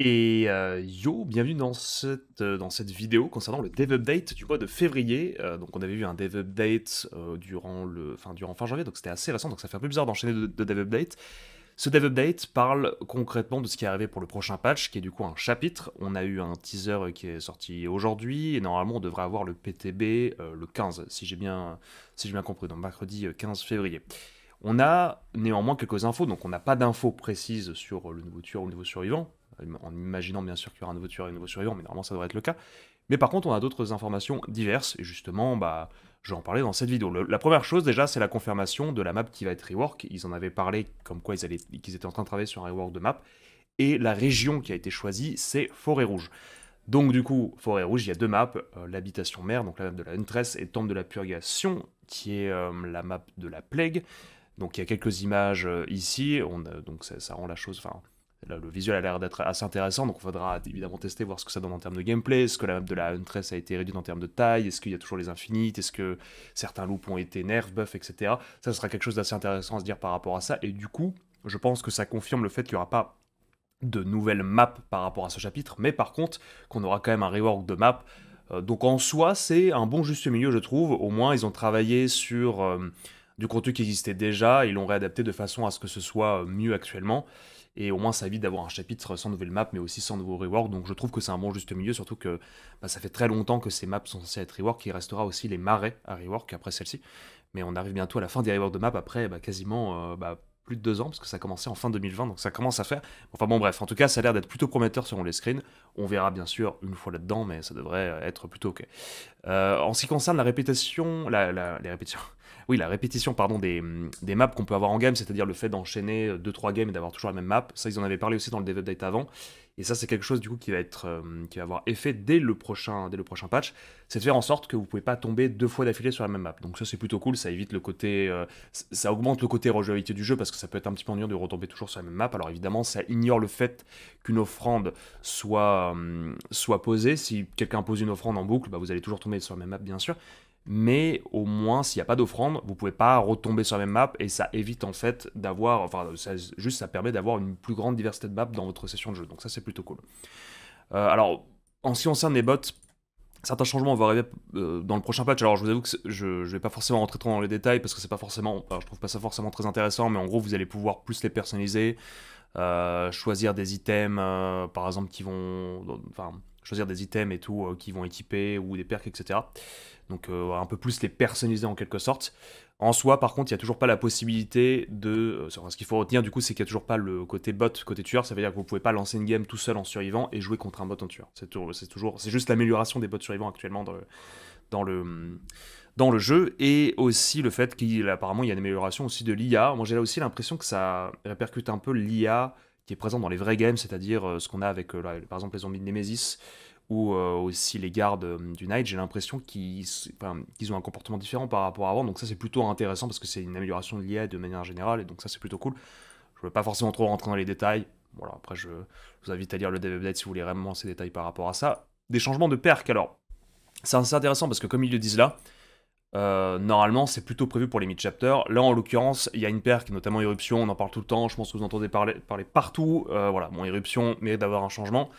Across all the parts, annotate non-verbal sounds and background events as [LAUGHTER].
Et euh, yo, bienvenue dans cette, euh, dans cette vidéo concernant le Dev Update du mois de février. Euh, donc on avait eu un Dev Update durant, le, fin, durant fin janvier, donc c'était assez récent, donc ça fait un peu bizarre d'enchaîner de, Dev Update. Ce Dev Update parle concrètement de ce qui est arrivé pour le prochain patch, qui est du coup un chapitre. On a eu un teaser qui est sorti aujourd'hui, et normalement on devrait avoir le PTB le 15, si j'ai bien, si bien compris, donc mercredi 15 février. On a néanmoins quelques infos, donc on n'a pas d'infos précises sur le nouveau tueur ou le nouveau survivant, en imaginant bien sûr qu'il y aura un nouveau tueur et un nouveau survivant, mais normalement ça devrait être le cas. Mais par contre, on a d'autres informations diverses, et justement, bah, je vais en parler dans cette vidéo. la première chose, déjà, c'est la confirmation de la map qui va être rework. Ils en avaient parlé comme quoi ils, allaient, qu'ils étaient en train de travailler sur un rework de map. Et la région qui a été choisie, c'est Forêt Rouge. Donc du coup, Forêt Rouge, il y a deux maps, euh, l'habitation mère, donc la map de la Huntress, et Temple de la Purgation, qui est euh, la map de la Plague. Donc il y a quelques images euh, ici, on, donc ça, rend la chose le, visuel a l'air d'être assez intéressant, donc il faudra évidemment tester, voir ce que ça donne en termes de gameplay, est-ce que la map de la Huntress a été réduite en termes de taille, est-ce qu'il y a toujours les infinites, est-ce que certains loops ont été nerfs, buffs, etc. Ça sera quelque chose d'assez intéressant à se dire par rapport à ça, et du coup, je pense que ça confirme le fait qu'il n'y aura pas de nouvelles maps par rapport à ce chapitre, mais par contre qu'on aura quand même un rework de map. Euh, donc en soi, c'est un bon juste milieu, je trouve. Au moins, ils ont travaillé sur euh, du contenu qui existait déjà, ils l'ont réadapté de façon à ce que ce soit euh, mieux actuellement et au moins ça évite d'avoir un chapitre sans nouvelle map, mais aussi sans nouveau rework. Donc je trouve que c'est un bon juste milieu, surtout que bah, ça fait très longtemps que ces maps sont censées être rework, et il restera aussi les marais à rework après celle-ci. Mais on arrive bientôt à la fin des rework de map, après bah, quasiment euh, bah, plus de deux ans, parce que ça a commencé en fin 2020, donc ça commence à faire. Enfin bon, bref, en tout cas, ça a l'air d'être plutôt prometteur selon les screens. On verra bien sûr une fois là-dedans, mais ça devrait être plutôt ok. Euh, en ce qui concerne la répétition, la, la, les répétitions, oui, la répétition pardon, des, des maps qu'on peut avoir en game, c'est-à-dire le fait d'enchaîner 2-3 euh, games et d'avoir toujours la même map. Ça, ils en avaient parlé aussi dans le dev update avant. Et ça, c'est quelque chose du coup qui va, être, euh, qui va avoir effet dès le prochain, dès le prochain patch. C'est de faire en sorte que vous ne pouvez pas tomber deux fois d'affilée sur la même map. Donc ça, c'est plutôt cool. Ça évite le côté, euh, ça augmente le côté rejouabilité du jeu parce que ça peut être un petit peu ennuyeux de retomber toujours sur la même map. Alors évidemment, ça ignore le fait qu'une offrande soit, soit posée. Si quelqu'un pose une offrande en boucle, bah, vous allez toujours tomber sur la même map, bien sûr mais au moins s'il n'y a pas d'offrande, vous pouvez pas retomber sur la même map et ça évite en fait d'avoir, enfin juste ça permet d'avoir une plus grande diversité de maps dans votre session de jeu, donc ça c'est plutôt cool. Euh, alors en ce qui concerne les bots, certains changements vont arriver euh, dans le prochain patch. Alors je vous avoue que je ne vais pas forcément rentrer trop dans les détails parce que c'est pas forcément, je trouve pas ça forcément très intéressant, mais en gros vous allez pouvoir plus les personnaliser, euh, choisir des items par exemple qui vont, enfin choisir des items et tout euh, qui vont équiper ou des perks, etc. Donc euh, un peu plus les personnaliser en quelque sorte. En soi, par contre, il n'y a toujours pas la possibilité de. Euh, ce qu'il faut retenir, du coup, c'est qu'il n'y a toujours pas le côté bot, côté tueur. Ça veut dire que vous ne pouvez pas lancer une game tout seul en survivant et jouer contre un bot en tueur. C'est toujours. C'est juste l'amélioration des bots survivants actuellement dans le, dans le, dans le jeu. Et aussi le fait qu'il apparemment il y a une amélioration aussi de l'IA. Moi, j'ai là aussi l'impression que ça répercute un peu l'IA qui est présent dans les vrais games, c'est-à-dire euh, ce qu'on a avec euh, par exemple les zombies de Nemesis ou euh, aussi les gardes du Night, j'ai l'impression qu'ils ont un comportement différent par rapport à avant, donc ça c'est plutôt intéressant parce que c'est une amélioration de l'IA de manière générale, et donc ça c'est plutôt cool. Je ne veux pas forcément trop rentrer dans les détails, voilà, après je, vous invite à lire le dev update si vous voulez vraiment ces détails par rapport à ça. Des changements de perk alors, c'est intéressant parce que comme ils le disent là, euh, normalement, c'est plutôt prévu pour les mid-chapters. Là, en l'occurrence, il y a une paire qui, notamment Éruption, on en parle tout le temps, je pense que vous entendez parler, parler partout. Euh, voilà, mon Éruption mérite d'avoir un changement.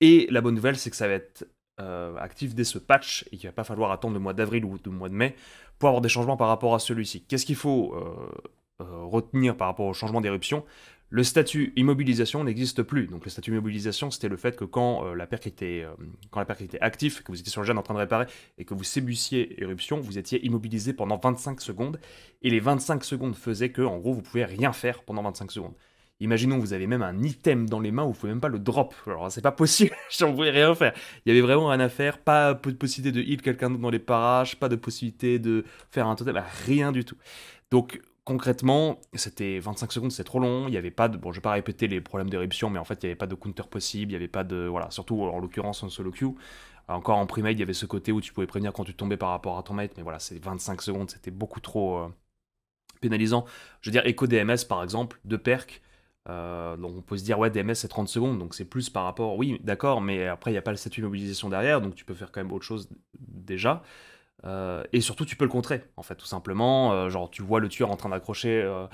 Et la bonne nouvelle, c'est que ça va être euh, actif dès ce patch et qu'il va pas falloir attendre le mois d'avril ou le mois de mai pour avoir des changements par rapport à celui-ci. Qu'est-ce qu'il faut retenir par rapport au changement d'éruption le statut immobilisation n'existe plus. Donc le statut immobilisation, c'était le fait que quand euh, la perque était, euh, quand la était active, que vous étiez sur le jeune en train de réparer et que vous sébussiez éruption, vous étiez immobilisé pendant 25 secondes. Et les 25 secondes faisaient que, en gros, vous pouviez rien faire pendant 25 secondes. Imaginons, vous avez même un item dans les mains où vous pouvez même pas le drop. Alors c'est pas possible, [LAUGHS] ne pouvais rien faire. Il y avait vraiment rien à faire, pas de possibilité de heal quelqu'un dans les parages, pas de possibilité de faire un totem, rien du tout. Donc concrètement, c'était 25 secondes, c'est trop long. Il n'y avait pas de. Bon, je ne vais pas répéter les problèmes d'éruption, mais en fait, il n'y avait pas de counter possible. Il n'y avait pas de. Voilà, surtout en l'occurrence en solo queue. Encore en pre il y avait ce côté où tu pouvais prévenir quand tu tombais par rapport à ton mate, mais voilà, c'est 25 secondes, c'était beaucoup trop euh, pénalisant. Je veux dire, Echo DMS par exemple, de perk. Euh, donc on peut se dire, ouais, DMS c'est 30 secondes, donc c'est plus par rapport. Oui, d'accord, mais après, il n'y a pas le statut de mobilisation derrière, donc tu peux faire quand même autre chose déjà. Euh, et surtout, tu peux le contrer, en fait, tout simplement. Euh, genre, tu vois le tueur en train d'accrocher euh,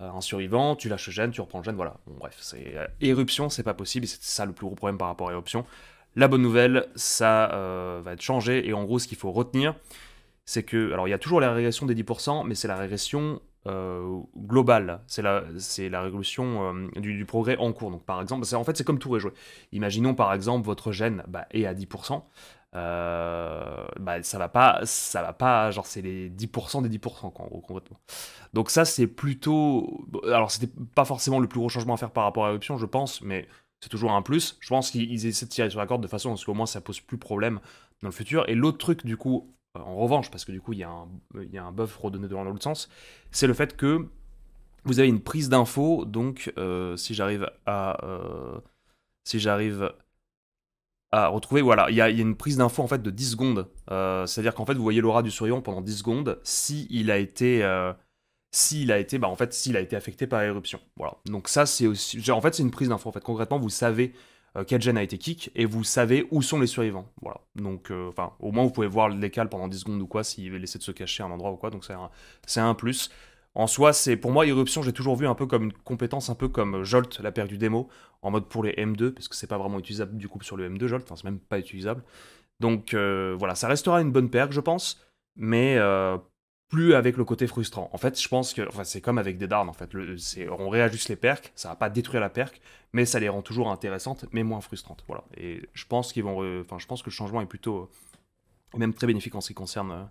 un survivant, tu lâches le gène, tu reprends le gène, voilà. Bon, bref, c'est éruption, c'est pas possible, et c'est ça le plus gros problème par rapport à éruption. La bonne nouvelle, ça va être changé, et en gros, ce qu'il faut retenir, c'est que, alors, il y a toujours la régression des 10%, mais c'est la régression globale, c'est la, c'est la régression du, progrès en cours. Donc, par exemple, en fait, c'est comme tout réjoué. Imaginons, par exemple, votre gène bah, est à 10%. Euh, bah, ça va pas, ça va pas, genre c'est les 10% des 10% quoi, Donc ça c'est plutôt, alors c'était pas forcément le plus gros changement à faire par rapport à l'option, je pense, mais c'est toujours un plus. Je pense qu'ils essaient de tirer sur la corde de façon à ce qu'au moins ça pose plus problème dans le futur. Et l'autre truc du coup, euh, en revanche, parce que du coup il y a un, y a un buff redonné dans l'autre sens, c'est le fait que vous avez une prise d'info, donc euh, si j'arrive à, si j'arrive à retrouver. Voilà, il y a, une prise d'info en fait de 10 secondes. Euh, c'est-à-dire qu'en fait, vous voyez l'aura du survivant pendant 10 secondes si il a été. Euh, s'il a été, bah, en fait, s'il a été affecté par l'éruption. Voilà. Donc ça, c'est aussi, en fait, c'est une prise d'info. En fait, concrètement, vous savez euh, quel gène a été kick et vous savez où sont les survivants. Voilà. Donc, enfin, au moins, vous pouvez voir le décal pendant 10 secondes ou quoi, s'il est laissé de se cacher à un endroit ou quoi. Donc, c'est un, un plus. En soi, c'est pour moi Irruption, j'ai toujours vu un peu comme une compétence, un peu comme euh, Jolt, la paire du démo, en mode pour les M2, parce que c'est pas vraiment utilisable du coup sur le M2 Jolt, enfin c'est même pas utilisable. Donc euh, voilà, ça restera une bonne perque, je pense, mais euh, plus avec le côté frustrant. En fait, je pense que enfin, c'est comme avec des darnes, en fait. Le, on réajuste les perques, ça va pas détruire la perque, mais ça les rend toujours intéressantes, mais moins frustrantes. Voilà. Et je pense qu'ils vont, je pense que le changement est plutôt, même très bénéfique en ce qui concerne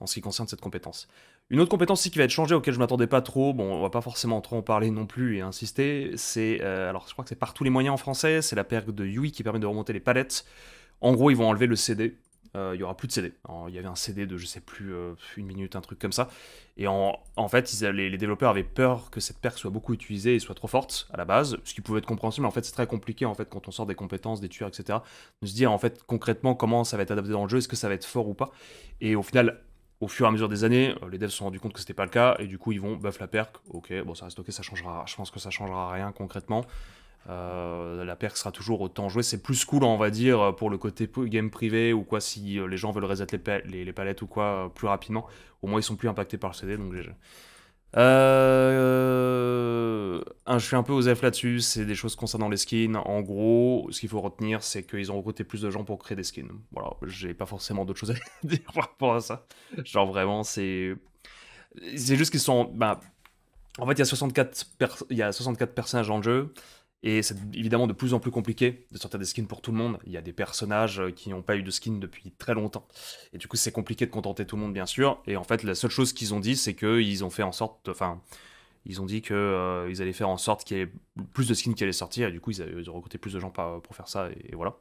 en ce qui concerne cette compétence. Une autre compétence aussi qui va être changée, auquel je ne m'attendais pas trop, bon, on va pas forcément trop en parler non plus et insister, c'est, euh, alors je crois que c'est par tous les moyens en français, c'est la perque de Yui qui permet de remonter les palettes. En gros, ils vont enlever le CD, euh, il n'y y aura plus de CD. Il y avait un CD de je sais plus euh, une minute, un truc comme ça. Et en, en fait, les, les, développeurs avaient peur que cette perque soit beaucoup utilisée et soit trop forte à la base, ce qui pouvait être compréhensible. En fait, c'est très compliqué en fait quand on sort des compétences, des tueurs, etc. De se dire en fait concrètement comment ça va être adapté dans le jeu, est-ce que ça va être fort ou pas. Et au final, au fur et à mesure des années, euh, les devs se sont rendus compte que c'était pas le cas et du coup ils vont buff la perque. Ok, bon ça reste ok, ça changera. Je pense que ça changera rien concrètement. Euh, la perk sera toujours autant jouée. C'est plus cool, on va dire, pour le côté game privé ou quoi, si euh, les gens veulent reset les, les palettes ou quoi plus rapidement. Au moins ils sont plus impactés par le CD, donc euh, je suis un peu aux F là-dessus, c'est des choses concernant les skins. En gros, ce qu'il faut retenir, c'est qu'ils ont recruté plus de gens pour créer des skins. Voilà, j'ai pas forcément d'autres choses à [LAUGHS] dire par rapport à ça. Genre vraiment, c'est. C'est juste qu'ils sont. Bah, en fait, il y, a 64 il y a 64 personnages dans le jeu. Et c'est évidemment de plus en plus compliqué de sortir des skins pour tout le monde. Il y a des personnages euh, qui n'ont pas eu de skins depuis très longtemps. Et du coup, c'est compliqué de contenter tout le monde, bien sûr. Et en fait, la seule chose qu'ils ont dit, c'est qu'ils ont fait en sorte. Enfin, ils ont dit qu'ils euh, ils allaient faire en sorte qu'il y ait plus de skins qui allaient sortir. Et du coup, ils, ils ont recruté plus de gens pour faire ça. Et, voilà.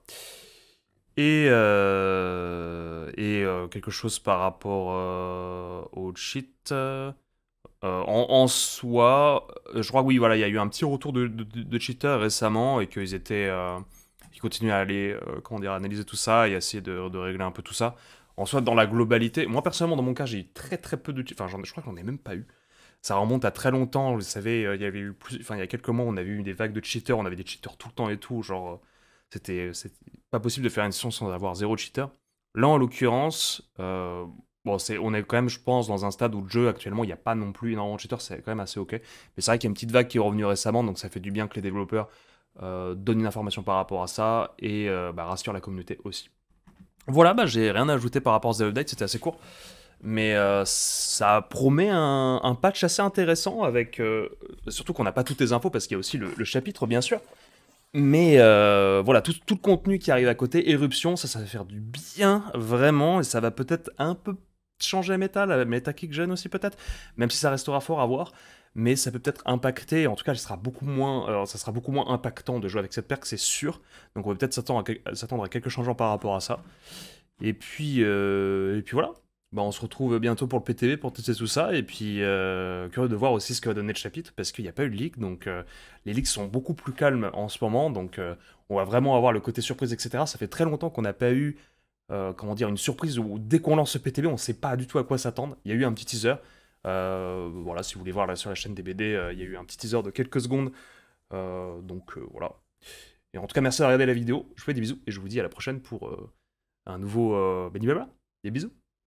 Et, euh, et quelque chose par rapport au cheat. Euh, en, soi, euh, je crois oui, voilà, il y a eu un petit retour de, cheaters récemment et qu'ils étaient, euh, ils continuent à aller, comment dire, analyser tout ça et essayer de, régler un peu tout ça. En soi, dans la globalité, moi personnellement, dans mon cas, j'ai eu très très peu de, enfin, je crois que j'en ai même pas eu. Ça remonte à très longtemps. Vous savez, il y avait eu enfin, il y a quelques mois, on avait eu des vagues de cheaters, on avait des cheaters tout le temps et tout. Genre, c'était, pas possible de faire une session sans avoir zéro cheater. Là, en l'occurrence, Bon, c'est, on est quand même, je pense, dans un stade où le jeu, actuellement, il n'y a pas non plus énormément de cheaters, c'est quand même assez ok. Mais c'est vrai qu'il y a une petite vague qui est revenue récemment, donc ça fait du bien que les développeurs euh, donnent une information par rapport à ça et euh, bah, rassurent la communauté aussi. Voilà, bah, j'ai rien à ajouter par rapport à The Update, c'était assez court. Mais euh, ça promet un, patch assez intéressant avec. Euh, surtout qu'on n'a pas toutes les infos parce qu'il y a aussi le, chapitre, bien sûr. Mais voilà, tout, le contenu qui arrive à côté, éruption, ça, ça va faire du bien, vraiment, et ça va peut-être un peu changer la méta, la méta kick gêne aussi peut-être, même si ça restera fort à voir, mais ça peut peut-être impacter, en tout cas sera beaucoup moins, euh, ça sera beaucoup moins impactant de jouer avec cette que c'est sûr, donc on va peut être s'attendre à, quelques changements par rapport à ça, et puis, euh, et puis voilà, bah, on se retrouve bientôt pour le PTV pour tester tout ça, et puis euh, curieux de voir aussi ce que va donner le chapitre, parce qu'il n'y a pas eu de leak, donc les leaks sont beaucoup plus calmes en ce moment, donc on va vraiment avoir le côté surprise, etc., ça fait très longtemps qu'on n'a pas eu euh, comment dire, une surprise où dès qu'on lance ce PTB, on ne sait pas du tout à quoi s'attendre. Il y a eu un petit teaser. Euh, voilà, si vous voulez voir là sur la chaîne dbd euh, il y a eu un petit teaser de quelques secondes. donc voilà. Et en tout cas, merci d'avoir regardé la vidéo. Je vous fais des bisous et je vous dis à la prochaine pour un nouveau Benny Des bisous.